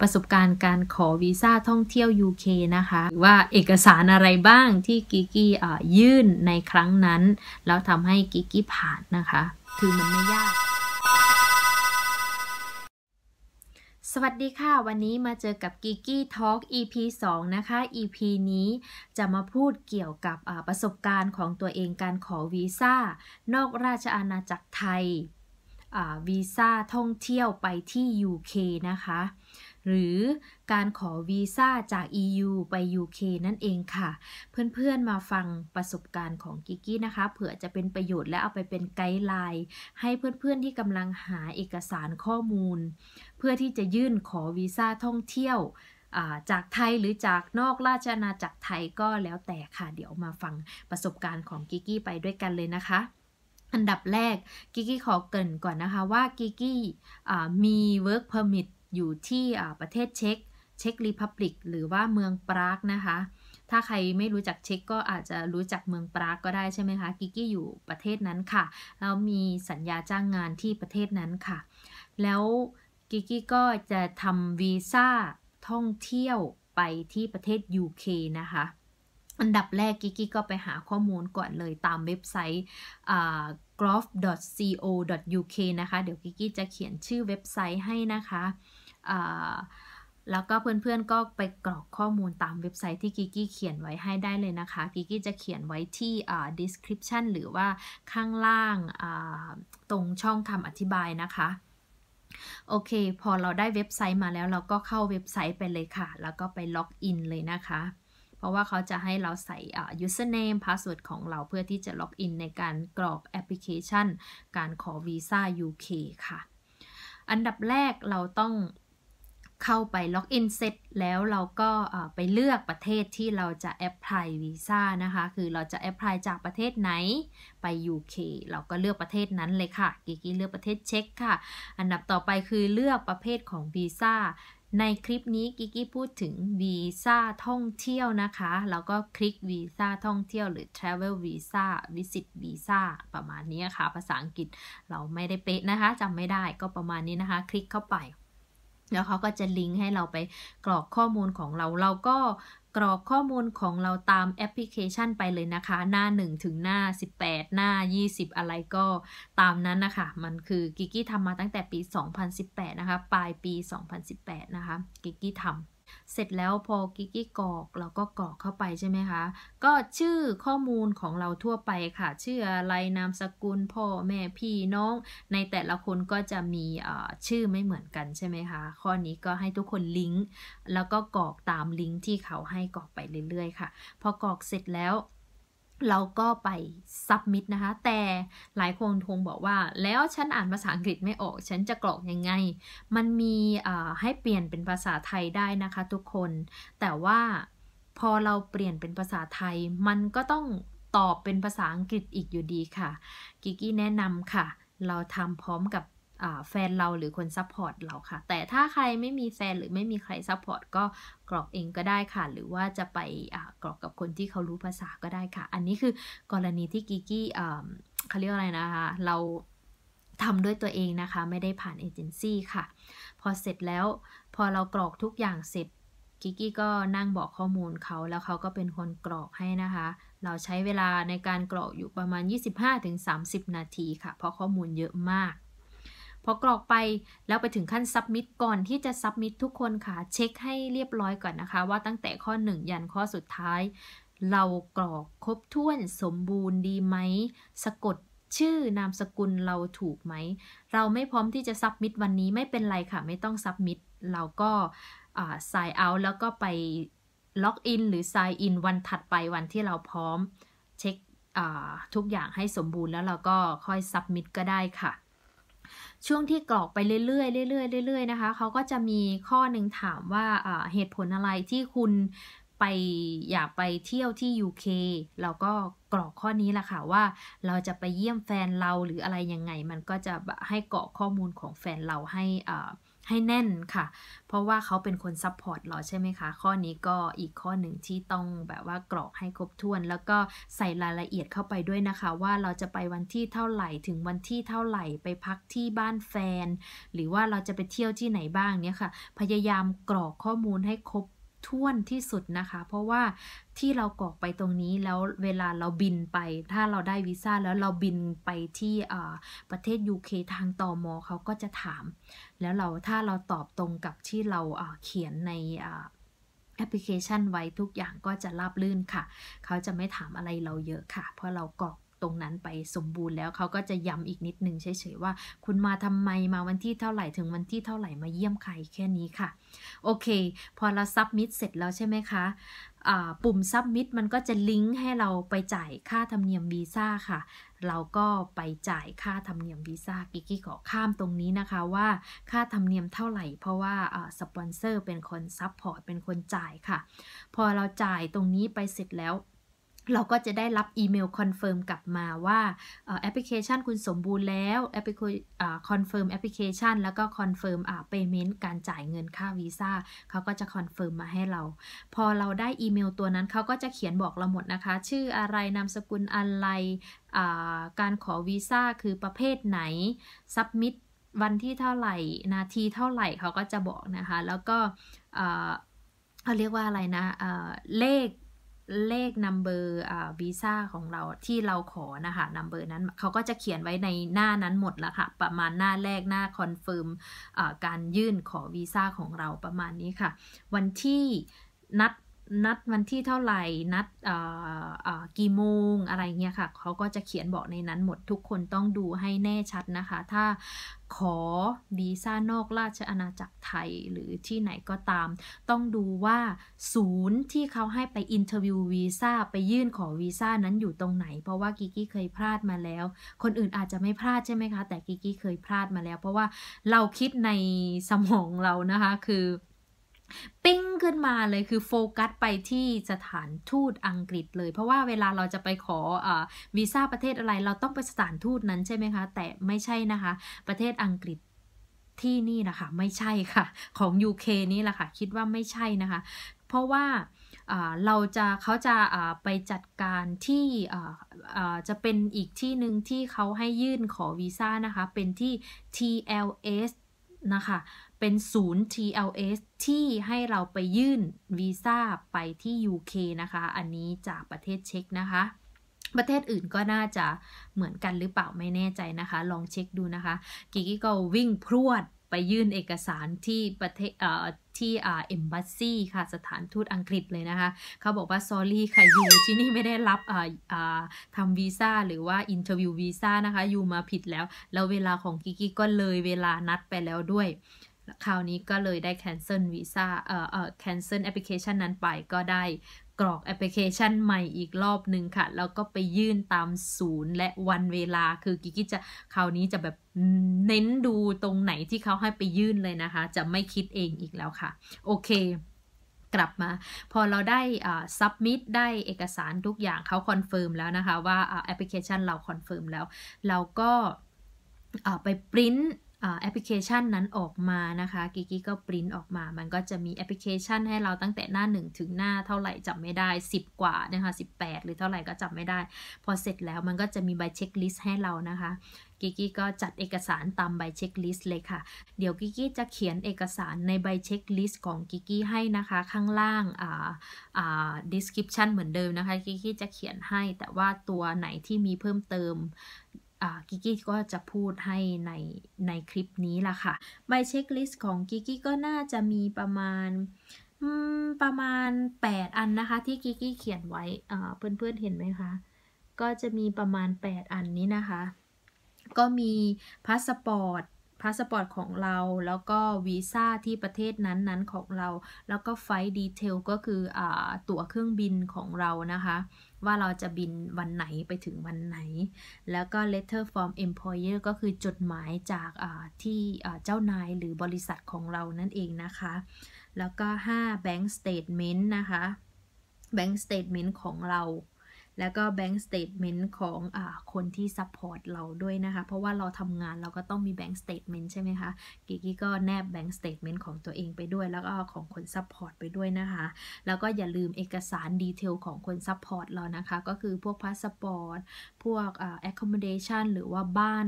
ประสบการณ์การขอวีซ่าท่องเที่ยว UK นะคะ ว่าเอกสารอะไรบ้างที่กิกกี้ยื่นในครั้งนั้นแล้วทำให้กิกกี้ผ่านนะคะ คือมันไม่ยาก สวัสดีค่ะ วันนี้มาเจอกับกิกี้ทอล์ก EP 2นะคะ EP นี้จะมาพูดเกี่ยวกับประสบการณ์ของตัวเองการขอวีซ่านอกราชอาณาจักรไทยวีซ่าท่องเที่ยวไปที่ UK นะคะหรือการขอวีซ่าจาก EU ไป UK นั่นเองค่ะ เพื่อนๆ มาฟังประสบการณ์ของกิกกี้นะคะ เผื่อจะเป็นประโยชน์และเอาไปเป็นไกด์ไลน์ให้เพื่อนๆ ที่กำลังหาเอกสารข้อมูล เพื่อที่จะยื่นขอวีซ่าท่องเที่ยวจากไทยหรือจากนอกราชอาณาจักรไทยก็แล้วแต่ค่ะเดี๋ยวมาฟังประสบการณ์ของกิกกี้ไปด้วยกันเลยนะคะ อันดับแรกกิกกี้ขอเกริ่นก่อนนะคะ ว่ากิกกี้มี work permit อยู่ที่ประเทศเช็ก เช็กรีพับลิก หรือว่าเมืองปรากนะคะ ถ้าใครไม่รู้จักเช็กก็อาจจะรู้จักเมืองปรากก็ได้ใช่ไหมคะ กิกกี้อยู่ประเทศนั้นค่ะ แล้วมีสัญญาจ้างงานที่ประเทศนั้นค่ะ แล้วกิกกี้ก็จะทำวีซ่าท่องเที่ยวไปที่ประเทศ UK นะคะ อันดับแรกกิกกี้ก็ไปหาข้อมูลก่อนเลยตามเว็บไซต์ g r o f f c o u k นะคะ เดี๋ยวกิกกี้จะเขียนชื่อเว็บไซต์ให้นะคะแล้วก็เพื่อนๆก็ไปกรอกข้อมูลตามเว็บไซต์ที่กิกี้เขียนไว้ให้ได้เลยนะคะกิกี้จะเขียนไว้ที่ description หรือว่าข้างล่างตรงช่องคำอธิบายนะคะโอเค พอเราได้เว็บไซต์มาแล้วเราก็เข้าเว็บไซต์ไปเลยค่ะ แล้วก็ไปล็อกอินเลยนะคะ เพราะว่าเขาจะให้เราใส่ username password ของเราเพื่อที่จะล็อกอินในการกรอกแอปพลิเคชัน การขอวีซ่า UK ค่ะ อันดับแรกเราต้องเข้าไปล็อกอินเสร็จแล้วเราก็ไปเลือกประเทศที่เราจะแอปพลายวีซ่านะคะ คือเราจะแอปพลายจากประเทศไหน ไป UK เราก็เลือกประเทศนั้นเลยค่ะ กิกี้เลือกประเทศเช็กค่ะ อันดับต่อไปคือเลือกประเภทของวีซ่า ในคลิปนี้กิกกี้พูดถึงวีซ่าท่องเที่ยวนะคะแล้วก็คลิกวีซ่าท่องเที่ยว หรือ Travel Visa Visit Visa ประมาณนี้ค่ะภาษาอังกฤษเราไม่ได้เป๊ะนะคะจำไม่ได้ก็ประมาณนี้นะคะคลิกเข้าไปแล้วเขาก็จะลิงก์ให้เราไปกรอกข้อมูลของเรา เราก็กรอกข้อมูลของเราตามแอปพลิเคชันไปเลยนะคะ หน้า1ถึงหน้า 18 หน้า 20 อะไรก็ตามนั้นนะคะ มันคือกิกกี้ทำมาตั้งแต่ปี 2018 นะคะ ปลายปี 2018 นะคะ กิกกี้ทำเสร็จแล้วพอกิ๊กกี้กรอก เราก็กรอกเข้าไปใช่ไหมคะ ก็ชื่อข้อมูลของเราทั่วไปค่ะ ชื่ออะไรนามสกุลพ่อแม่พี่น้อง ในแต่ละคนก็จะมีชื่อไม่เหมือนกันใช่ไหมคะ ข้อนี้ก็ให้ทุกคนลิงก์ แล้วก็กรอกตามลิงก์ที่เขาให้กรอกไปเรื่อยๆค่ะ พอกรอกเสร็จแล้วเราก็ไปซับมิดนะคะแต่หลายคนทงบอกว่า แล้วฉันอ่านภาษาอังกฤษไม่ออก ฉันจะกรอกยังไงมันมีให้เปลี่ยนเป็นภาษาไทยได้นะคะทุกคนแต่ว่าพอเราเปลี่ยนเป็นภาษาไทย มันก็ต้องตอบเป็นภาษาอังกฤษอีกอยู่ดีค่ะ กิกกี้แนะนำค่ะ เราทำพร้อมกับแฟนเราหรือคนซัพพอร์ตเราค่ะ แต่ถ้าใครไม่มีแฟน หรือไม่มีใครซัพพอร์ตก็กรอกเองก็ได้ค่ะ หรือว่าจะไปกรอกกับคนที่เขารู้ภาษาก็ได้ค่ะ อันนี้คือกรณีที่กิกี้เขาเรียกอะไรนะคะเราทำด้วยตัวเองนะคะ ไม่ได้ผ่านเอเจนซี่ค่ะ พอเสร็จแล้ว พอเรากรอกทุกอย่างเสร็จกิกกี้ก็นั่งบอกข้อมูลเขาแล้วเขาก็เป็นคนกรอกให้นะคะ เราใช้เวลาในการกรอกอยู่ประมาณ 25-30 นาทีค่ะเพราะข้อมูลเยอะมากพอกรอกไปแล้วไปถึงขั้นซับมิดก่อนที่จะซับมิดทุกคนค่ะ เช็คให้เรียบร้อยก่อนนะคะ ว่าตั้งแต่ข้อ 1 ยันข้อสุดท้าย เรากรอกครบถ้วนสมบูรณ์ดีไหม สะกดชื่อนามสกุลเราถูกไหม เราไม่พร้อมที่จะซับมิดวันนี้ไม่เป็นไรค่ะ ไม่ต้องซับมิดเราก็สายเอาแล้วก็ไปล็อกอินหรือ sign in วันถัดไปวันที่เราพร้อมเช็คทุกอย่างให้สมบูรณ์แล้วเราก็ค่อยซับมิดก็ได้ค่ะช่วงที่กรอกไปเรื่อยๆเรื่อยๆเรื่อยๆนะคะเขาก็จะมีข้อหนึ่งถามว่าเหตุผลอะไรที่คุณไปอยากไปเที่ยวที่ UK เราก็กรอกข้อนี้แหละค่ะว่าเราจะไปเยี่ยมแฟนเราหรืออะไรยังไงมันก็จะให้กรอกข้อมูลของแฟนเราให้อ่าให้แน่นค่ะ เพราะว่าเขาเป็นคน ซัพพอร์ตเราใช่ไหมคะ ข้อนี้ก็อีกข้อหนึ่งที่ต้องแบบว่ากรอกให้ครบถ้วน แล้วก็ใส่รายละเอียดเข้าไปด้วยนะคะ ว่าเราจะไปวันที่เท่าไหร่ ถึงวันที่เท่าไหร่ไปพักที่บ้านแฟน หรือว่าเราจะไปเที่ยวที่ไหนบ้างเนี่ยค่ะ พยายามกรอกข้อมูลให้ครบถ้วนที่สุดนะคะ เพราะว่าที่เรากรอกไปตรงนี้แล้วเวลาเราบินไปถ้าเราได้วีซ่าแล้วเราบินไปที่ประเทศ UK ทางตอมอเขาก็จะถาม แล้วเราถ้าเราตอบตรงกับที่เราเขียนในแอปพลิเคชันไว้ทุกอย่างก็จะราบลื่นค่ะเขาจะไม่ถามอะไรเราเยอะค่ะ เพราะเรากอกตรงนั้นไปสมบูรณ์แล้วเขาก็จะย้ำอีกนิดนึงเฉยๆว่า คุณมาทำไมมาวันที่เท่าไหร่ถึงวันที่เท่าไหร่มาเยี่ยมใครแค่นี้ค่ะโอเค พอเราซับมิดเสร็จแล้วใช่ไหมคะปุ่มซับมิดมันก็จะลิงก์ให้เราไปจ่ายค่าธรรมเนียมวีซ่าค่ะ เราก็ไปจ่ายค่าธรรมเนียมวีซ่ากิกกี้ขอข้ามตรงนี้นะคะว่าค่าธรรมเนียมเท่าไหร่เพราะว่าสปอนเซอร์เป็นคนซับพอร์ตเป็นคนจ่ายค่ะ พอเราจ่ายตรงนี้ไปเสร็จแล้วเราก็จะได้รับอีเมลคอนเฟิร์มกลับมาว่าแอปพลิเคชันคุณสมบูรณ์แล้วแอปพลิคอนเฟิร์มแอปพลิเคชัน แล้วก็คอนเฟิร์มอเปย์เมนต์การจ่ายเงินค่าวีซ่าเขาก็จะคอนเฟิร์มมาให้เรา พอเราได้อีเมลตัวนั้นเขาก็จะเขียนบอกเราหมดนะคะ ชื่ออะไรนามสกุลอะไรการขอวีซ่าคือประเภทไหนซับมิดวันที่เท่าไหร่ นาทีเท่าไหร่เขาก็จะบอกนะคะ แล้วก็เขาเรียกว่าอะไรนะเลขเลข number อ่า วีซ่า ของเราที่เราขอ นะคะ number นั้นเขาก็จะเขียนไว้ในหน้านั้นหมดแล้วค่ะ ประมาณหน้าแรกหน้า คอนเฟิร์มการยื่นขอ วีซ่า ของเราประมาณนี้ค่ะ วันที่นัดนัดวันที่เท่าไหร่ นัดกี่โมงอะไรเงี้ยค่ะ เขาก็จะเขียนบอกในนั้นหมดทุกคนต้องดูให้แน่ชัดนะคะ ถ้าขอวีซ่านอกราชอาณาจักรไทยหรือที่ไหนก็ตาม ต้องดูว่าศูนย์ที่เขาให้ไปอินเทอร์วิววีซ่า ไปยื่นขอวีซ่านั้นอยู่ตรงไหนเพราะว่ากิกี้เคยพลาดมาแล้ว คนอื่นอาจจะไม่พลาดใช่ไหมคะ แต่กิกี้เคยพลาดมาแล้ว เพราะว่าเราคิดในสมองเรานะคะ คือปิ้งขึ้นมาเลยคือโฟกัสไปที่สถานทูตอังกฤษเลย เพราะว่าเวลาเราจะไปขออวีซ่าประเทศอะไร เราต้องไปสถานทูตนั้นใช่ไหมคะ แต่ไม่ใช่นะคะ ประเทศอังกฤษที่นี่นะคะไม่ใช่ค่ะ ของ UK นี่แหละค่ะคิดว่าไม่ใช่นะคะ เพราะว่าเราจะเขาจะไปจัดการที่จะเป็นอีกที่หนึ่งที่เขาให้ยื่นขอวีซ่านะคะ เป็นที่ TLS นะคะเป็นศูนย์ TLS ที่ให้เราไปยื่นวีซ่าไปที่ UK นะคะ อันนี้จากประเทศเช็กนะคะ ประเทศอื่นก็น่าจะเหมือนกันหรือเปล่าไม่แน่ใจนะคะ ลองเช็คดูนะคะ กิกิก็วิ่งพรวดไปยื่นเอกสารที่ประเทศที่อ่าเอมบัสซี่ค่ะ สถานทูตอังกฤษเลยนะคะ เขาบอกว่า sorry ค่ะยูที่นี่ไม่ได้รับอ่าอ่าทำวีซ่าหรือว่าอินเทอร์วิววีซ่านะคะยูมาผิดแล้ว แล้วเวลาของกิกิก็เลยเวลานัดไปแล้วด้วยคราวนี้ก็เลยได้ cancel visa เอ่อเอ่อ cancel application นั้นไปก็ได้กรอกแอปพลิเคชันใหม่อีกรอบหนึ่งค่ะ แล้วก็ไปยื่นตามศูนย์และวันเวลาคือกิกิจะ คราวนี้จะแบบเน้นดูตรงไหนที่เขาให้ไปยื่นเลยนะคะ จะไม่คิดเองอีกแล้วค่ะโอเค กลับมา พอเราได้ s ับมิดได้เอกสารทุกอย่างเขาคอนเฟิร์มแล้วนะคะว่าแอปพลิเคชันเราคอนเฟิร์มแล้ว เราก็ไปปริ้นแอปพลิเคชันนั้นออกมานะคะกิก้ก็ปริ้นออกมา มันก็จะมีแอปพลิเคชันให้เราตั้งแต่หน้า 1 ถึงหน้าเท่าไหร่จำไม่ได้ 10 กว่านะคะ18 หรือเท่าไหร่ก็จำไม่ได้ พอเสร็จแล้วมันก็จะมีใบเช็คลิสต์ให้เรานะคะกิกี้ก็จัดเอกสารตามใบเช็คลิสต์เลยค่ะ เดี๋ยวกิกี้จะเขียนเอกสารในใบเช็คลิสต์ของกิกี้ให้นะคะข้างล่างอ่าอ่า description เหมือนเดิมนะคะกิกี้จะเขียนให้แต่ว่าตัวไหนที่มีเพิ่มเติมกิกกี้ก็จะพูดให้ในในคลิปนี้ล่ะค่ะใบเช็คลิสต์ของกิกกี้ก็น่าจะมีประมาณประมาณ 8 อันนะคะที่กิกกี้เขียนไว้เพื่อนเพื่อนเห็นไหมคะ ก็จะมีประมาณ 8 อันนี้นะคะ ก็มีพาสปอร์ตพาสปอร์ตของเรา แล้วก็วีซ่าที่ประเทศนั้นๆของเรา แล้วก็ไฟดีเทล ก็คืออตั๋วเครื่องบินของเรานะคะ ว่าเราจะบินวันไหนไปถึงวันไหน แล้วก็ letter from employer ก็คือจดหมายจากที่เจ้านายหรือบริษัทของเรานั่นเองนะคะ แล้วก็5 bank statement นะคะ bank statement ของเราแล้วก็แบงก์สเตทเมนต์ของอคนที่ซัพพอร์ตเราด้วยนะคะ เพราะว่าเราทำงานเราก็ต้องมีแบงก์สเตทเมนต์ใช่ไหมคะกิกี้ก็แนบแบงก์สเตทเมนต์ของตัวเองไปด้วย แล้วก็ของคนซัพพอร์ตไปด้วยนะคะ แล้วก็อย่าลืมเอกสารดีเทลของคนซัพพอร์ตเรานะคะ ก็คือพวกพาสปอร์ตพวก accommodation หรือว่าบ้าน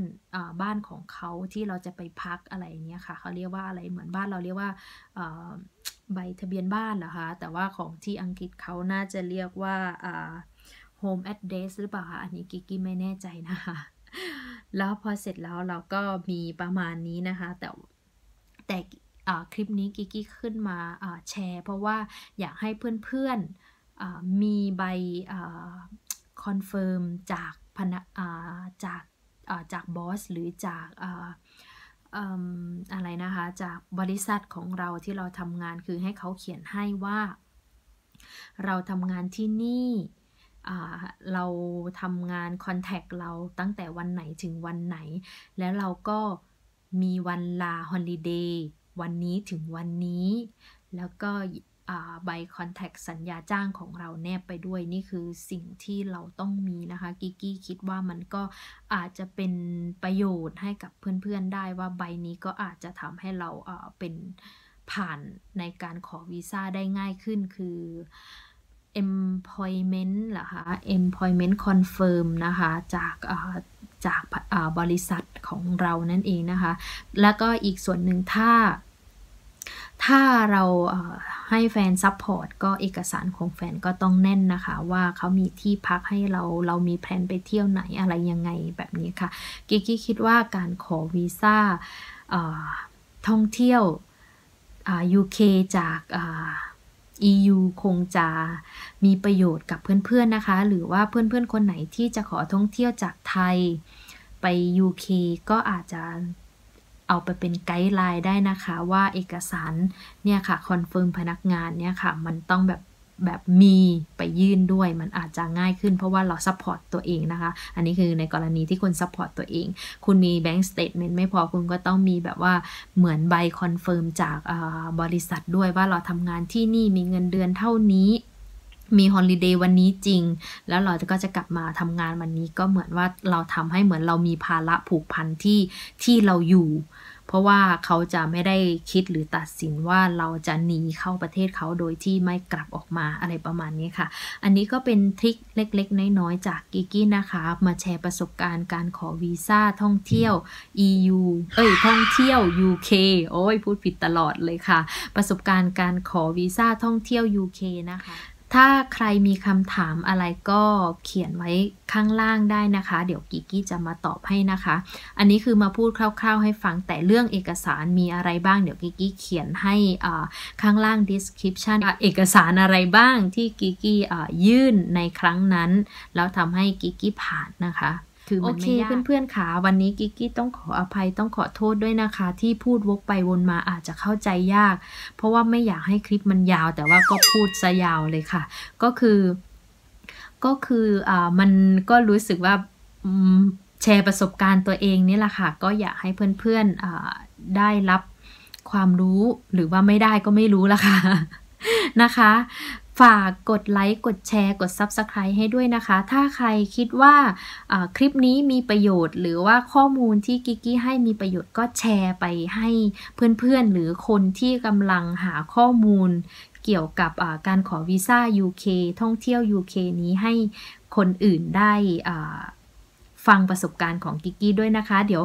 บ้านของเขาที่เราจะไปพักอะไรอย่างเงี้ยค่ะ เขาเรียกว่าอะไร เหมือนบ้านเราเรียกว่าใบทะเบียนบ้านเหรอคะ แต่ว่าของที่อังกฤษเขาน่าจะเรียกว่า home address หรือเปล่าคะอันนี้กิกกี้ไม่แน่ใจนะคะ แล้วพอเสร็จแล้วเราก็มีประมาณนี้นะคะ แต่แต่คลิปนี้กิกกี้ขึ้นมาแชร์เพราะว่าอยากให้เพื่อนๆมีใบคอนเฟิร์มจากพนักจากจากบอสหรือจากอะไรนะคะจากบริษัทของเราที่เราทำงานคือให้เขาเขียนให้ว่าเราทำงานที่นี่เราทำงานคอนแทคเราตั้งแต่วันไหนถึงวันไหน แล้วเราก็มีวันลาฮอลลีเดย์วันนี้ถึงวันนี้ แล้วก็ใบคอนแทคสัญญาจ้างของเราแนบไปด้วยนี่คือสิ่งที่เราต้องมีนะคะกิกกี้คิดว่ามันก็อาจจะเป็นประโยชน์ให้กับเพื่อนๆได้ว่าใบนี้ก็อาจจะทำให้เราเป็นผ่านในการขอวีซ่าได้ง่ายขึ้นคือ employment เหรอคะ employment confirm นะคะจากจากบริษัทของเรานั่นเองนะคะ แล้วก็อีกส่วนหนึ่งถ้า ถ้าเราให้แฟนซัพพอร์ตก็เอกสารของแฟนก็ต้องแน่นนะคะ ว่าเขามีที่พักให้เราเรามีแผนไปเที่ยวไหนอะไรยังไงแบบนี้ค่ะกิกกี้คิดว่าการขอวีซ่าท่องเที่ยว UK จาก EU คงจะมีประโยชน์กับเพื่อนๆนนะคะ หรือว่าเพื่อนๆ คนไหนที่จะขอท่องเที่ยวจากไทย ไป UK ก็อาจจะเอาไปเป็นไกด์ไลน์ได้นะคะว่าเอกสารเนี่ยค่ะคอนเฟิร์มพนักงานเนี่ยค่ะมันต้องแบบแบบมีไปยื่นด้วยมันอาจจะง่ายขึ้นเพราะว่าเราซัพพอร์ตตัวเองนะคะ อันนี้คือในกรณีที่คุณซัพพอร์ตตัวเอง คุณมีแบงก์สเตทเมนต์ไม่พอคุณก็ต้องมีแบบว่าเหมือนใบคอนเฟิร์มจากบริษัทด้วยว่าเราทำงานที่นี่มีเงินเดือนเท่านี้ มีฮอลิเดย์วันนี้จริง แล้วเราก็จะกลับมาทำงานวันนี้ก็เหมือนว่าเราทำให้เหมือนเรามีภาระผูกพันที่ที่เราอยู่เพราะว่าเขาจะไม่ได้คิดหรือตัดสินว่าเราจะหนีเข้าประเทศเขาโดยที่ไม่กลับออกมาอะไรประมาณนี้ค่ะ อันนี้ก็เป็นทริคเล็ก ๆ น้อยๆจากกิกี้นะคะ มาแชร์ประสบการณ์การขอวีซ่าท่องเที่ยว EU เอ้ยท่องเที่ยว UK โอ้ยพูดผิดตลอดเลยค่ะ ประสบการณ์การขอวีซ่าท่องเที่ยว UK นะคะถ้าใครมีคำถามอะไรก็เขียนไว้ข้างล่างได้นะคะ เดี๋ยวกิกกี้จะมาตอบให้นะคะ อันนี้คือมาพูดคร่าวๆ ให้ฟังแต่เรื่องเอกสารมีอะไรบ้างเดี๋ยวกิกกี้เขียนให้ข้างล่าง description เอกสารอะไรบ้างที่กิกกี้ยื่นในครั้งนั้นแล้วทำให้กิกกี้ผ่านนะคะคือมันไม่ยากเพื่อนๆค่ะวันนี้กิกกี้ต้องขออภัยต้องขอโทษด้วยนะคะ ที่พูดวกไปวนมาอาจจะเข้าใจยาก เพราะว่าไม่อยากให้คลิปมันยาว แต่ว่าก็พูดซะยาวเลยค่ะ ก็คือ ก็คืออ่ามันก็รู้สึกว่าแชร์ประสบการณ์ตัวเองนี่แหละค่ะ ก็อยากให้เพื่อนๆได้รับความรู้หรือว่าไม่ได้ก็ไม่รู้ละค่ะ นะคะฝากกดไลค์กดแชร์กด Subscribe ให้ด้วยนะคะ ถ้าใครคิดว่าคลิปนี้มีประโยชน์หรือว่าข้อมูลที่กิกกี้ให้มีประโยชน์ก็แชร์ไปให้เพื่อนๆ หรือคนที่กำลังหาข้อมูล เกี่ยวกับการขอวีซ่า UK ท่องเที่ยว UK นี้ให้คนอื่นได้ฟังประสบการณ์ของกิกกี้ด้วยนะคะ เดี๋ยว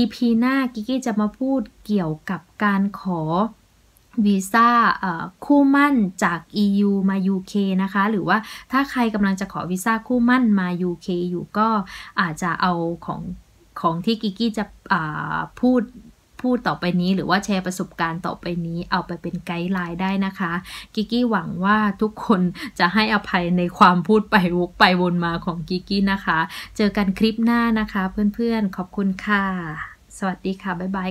EP หน้ากิกกี้จะมาพูดเกี่ยวกับการขอวีซ่าคู่มั่นจาก EU มา UK นะคะ หรือว่าถ้าใครกำลังจะขอวีซ่าคู่มั่นมา UK อยู่ก็อาจจะเอาของของที่กิกกี้จะพูดพูดต่อไปนี้ หรือว่าแชร์ประสบการณ์ต่อไปนี้ เอาไปเป็นไกด์ไลน์ได้นะคะ กิกกี้หวังว่าทุกคนจะให้อภัยในความพูดไปวกไปวนมาของกิกกี้นะคะ เจอกันคลิปหน้านะคะเพื่อนๆขอบคุณค่ะ สวัสดีค่ะบ๊ายบาย